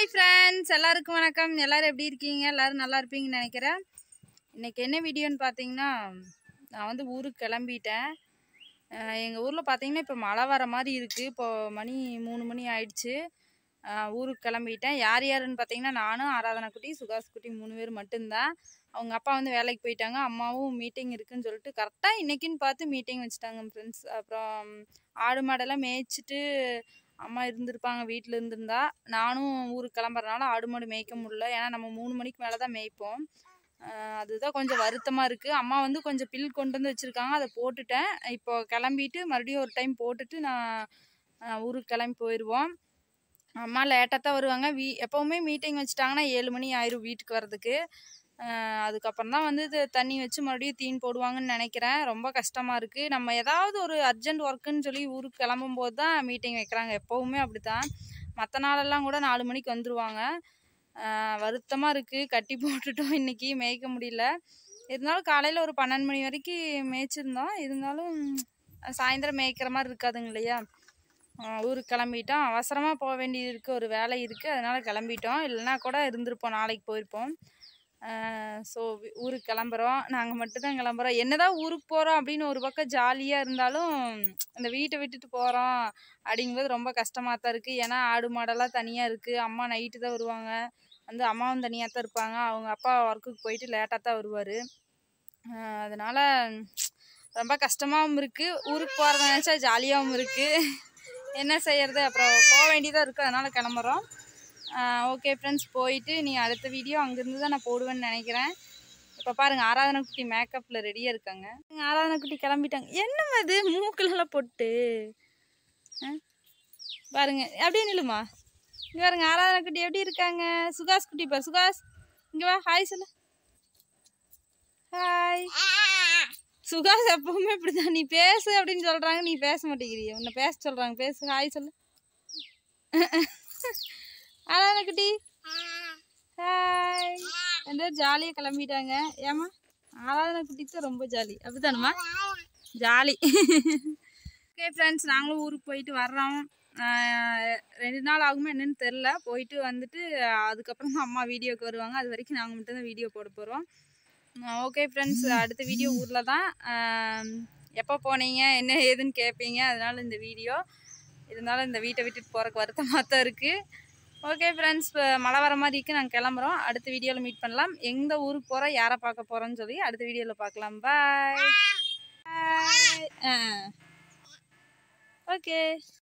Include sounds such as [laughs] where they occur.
hi friends எல்லாருக்கும் வணக்கம் எல்லோரும் எப்படி இருக்கீங்க எல்லோரும் நல்லா இருப்பீங்கன்னு நினைக்கிறேன் இன்றைக்கி என்ன வீடியோன்னு பார்த்தீங்கன்னா நான் வந்து ஊருக்கு கிளம்பிட்டேன் எங்கள் ஊரில் பார்த்தீங்கன்னா இப்போ மழை வர மாதிரி இருக்குது இப்போது மணி மூணு மணி ஆயிடுச்சு ஊருக்கு கிளம்பிட்டேன் யார் யாருன்னு பார்த்தீங்கன்னா நானும் ஆராதனா குட்டி சுகாஸ் குட்டி மூணு பேர் மட்டும்தான் அவங்க அப்பா வந்து வேலைக்கு போயிட்டாங்க அம்மாவும் மீட்டிங் இருக்குன்னு சொல்லிட்டு கரெக்டாக இன்றைக்கின்னு பார்த்து மீட்டிங் வச்சுட்டாங்க ஃப்ரெண்ட்ஸ் அப்புறம் ஆடு மாடெல்லாம் மேய்ச்சிட்டு அம்மா இருந்திருப்பாங்க வீட்டில் இருந்திருந்தா நானும் ஊருக்கு கிளம்புறதுனால ஆடு மாடு மேய்க்க முடியல ஏன்னா நம்ம மூணு மணிக்கு மேலே தான் மேய்ப்போம் அதுதான் கொஞ்சம் வருத்தமாக இருக்குது அம்மா வந்து கொஞ்சம் பில் கொண்டு வந்து வச்சுருக்காங்க அதை போட்டுட்டேன் இப்போ கிளம்பிட்டு மறுபடியும் ஒரு டைம் போட்டுட்டு நான் ஊருக்கு கிளம்பி போயிடுவோம் அம்மா லேட்டாக தான் வருவாங்க வீ எப்போவுமே மீட்டிங் வச்சுட்டாங்கன்னா ஏழு மணி ஆயிரும் வீட்டுக்கு வர்றதுக்கு அதுக்கப்புறம் தான் வந்து இது தண்ணி வச்சு மறுபடியும் தீன் போடுவாங்கன்னு நினைக்கிறேன் ரொம்ப கஷ்டமாக இருக்குது நம்ம ஏதாவது ஒரு அர்ஜென்ட் ஒர்க்குன்னு சொல்லி ஊருக்கு கிளம்பும்போது தான் மீட்டிங் வைக்கிறாங்க எப்போவுமே அப்படி தான் மற்ற நாளெல்லாம் கூட நாலு மணிக்கு வந்துடுவாங்க வருத்தமாக இருக்குது கட்டி போட்டுட்டோம் இன்றைக்கி மேய்க்க முடியல இருந்தாலும் காலையில் ஒரு பன்னெண்டு மணி வரைக்கும் மேய்ச்சிருந்தோம் இருந்தாலும் சாயந்தரம் மேய்க்கிற மாதிரி இருக்காதுங்க இல்லையா ஊருக்கு கிளம்பிட்டோம் அவசரமாக போக வேண்டியது இருக்குது ஒரு வேலை இருக்குது அதனால் கிளம்பிட்டோம் இல்லைனா கூட இருந்திருப்போம் நாளைக்கு போயிருப்போம் ஸோ ஊருக்கு கிளம்புறோம் நாங்கள் மட்டும்தான் கிளம்புறோம் என்னதான் ஊருக்கு போகிறோம் அப்படின்னு ஒரு பக்கம் ஜாலியாக இருந்தாலும் இந்த வீட்டை விட்டுட்டு போகிறோம் அப்படிங்கும்போது ரொம்ப கஷ்டமாக தான் இருக்குது ஏன்னா ஆடு மாடெல்லாம் தனியாக இருக்குது அம்மா நைட்டு தான் வருவாங்க வந்து அம்மாவும் தனியாக தான் இருப்பாங்க அவங்க அப்பா ஒர்க்குக்கு போயிட்டு லேட்டாக தான் வருவார் அதனால் ரொம்ப கஷ்டமாகவும் இருக்குது ஊருக்கு போகிறத நினச்சா ஜாலியாகவும் இருக்குது என்ன செய்கிறது அப்புறம் போக வேண்டியதாக இருக்குது அதனால் கிளம்புறோம் ஓகே ஃப்ரெண்ட்ஸ் போயிட்டு நீ அடுத்த வீடியோ அங்கேருந்து தான் நான் போடுவேன்னு நினைக்கிறேன் இப்போ பாருங்க ஆராதனை குட்டி மேக்கப்பில் ரெடியாக இருக்காங்க ஆராதனை குட்டி கிளம்பிட்டாங்க என்ன அது மூக்கிலலாம் போட்டு பாருங்க அப்படியே நிலுமா இங்கே பாருங்க ஆராதனை குட்டி எப்படி இருக்காங்க சுகாஷ் குட்டி பாரு சுகாஷ் இங்கே வா ஹாய் சொல்லு ஹாய் சுகாஸ் எப்பவுமே தான் நீ பேசு அப்படின்னு சொல்கிறாங்க நீ பேச மாட்டேங்கிறிய உன்னை பேச சொல்கிறாங்க பேசு ஹாய் சொல்லு [laughs] அழகா குட்டி ஹாய் என்ற ஜாலியாக கிளம்பிட்டாங்க ஏமா ஆராதனை குட்டி தான் ரொம்ப ஜாலி அப்படித்தானுமா ஜாலி ஓகே ஃப்ரெண்ட்ஸ் நாங்களும் ஊருக்கு போயிட்டு வர்றோம் ரெண்டு நாள் ஆகுமா என்னென்னு தெரில போயிட்டு வந்துட்டு அதுக்கப்புறம் தான் அம்மா வீடியோக்கு வருவாங்க அது வரைக்கும் நாங்கள் மட்டும் வீடியோ போட போகிறோம் ஓகே ஃப்ரெண்ட்ஸ் அடுத்த வீடியோ ஊரில் தான் எப்போ போனீங்க என்ன ஏதுன்னு கேட்பீங்க அதனால் இந்த வீடியோ இருந்தாலும் இந்த வீட்டை விட்டுட்டு போகிறக்கு வருத்தமாக தான் இருக்குது ஓகே ஃப்ரெண்ட்ஸ் மழை வர மாதிரி இருக்கு நாங்கள் கிளம்புறோம் அடுத்த வீடியோவில் மீட் பண்ணலாம் எந்த ஊருக்கு போகிறோம் யாரை பார்க்க போகிறோன்னு சொல்லி அடுத்த வீடியோவில் பார்க்கலாம் பாய் ஓகே